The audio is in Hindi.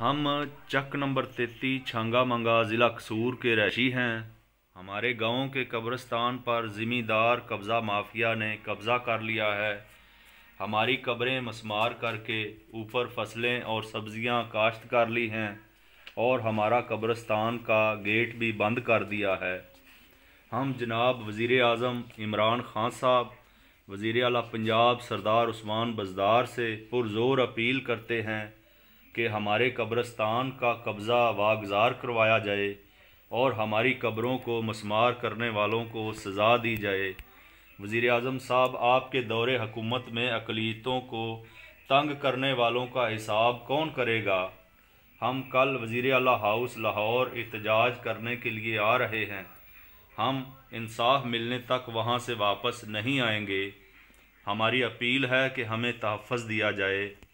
हम चक नंबर तेती छांगा मंगा ज़िला कसूर के रहशी हैं हमारे गांव के कब्रस्तान पर ज़िमीदार कब्ज़ा माफिया ने कब्ज़ा कर लिया है हमारी कब्रें मसमार करके ऊपर फसलें और सब्ज़ियां काश्त कर ली हैं और हमारा कब्रस्तान का गेट भी बंद कर दिया है हम जनाब वज़ी अजम इमरान खान साहब वज़ी अला पंजाब सरदार उस्मान बजदार से पुरज़ोर अपील करते हैं कि हमारे कब्रस्तान का कब्ज़ा वागजार करवाया जाए और हमारी कब्रों को मसमार करने वालों को सज़ा दी जाए वज़ी अजम साहब आपके दौरे हकूमत में अकलीतों को तंग करने वालों का हिसाब कौन करेगा हम कल वज़ी अला हाउस लाहौर एहतजाज करने के लिए आ रहे हैं हम इंसाफ मिलने तक वहाँ से वापस नहीं आएंगे हमारी अपील है कि हमें तहफ़ दिया जाए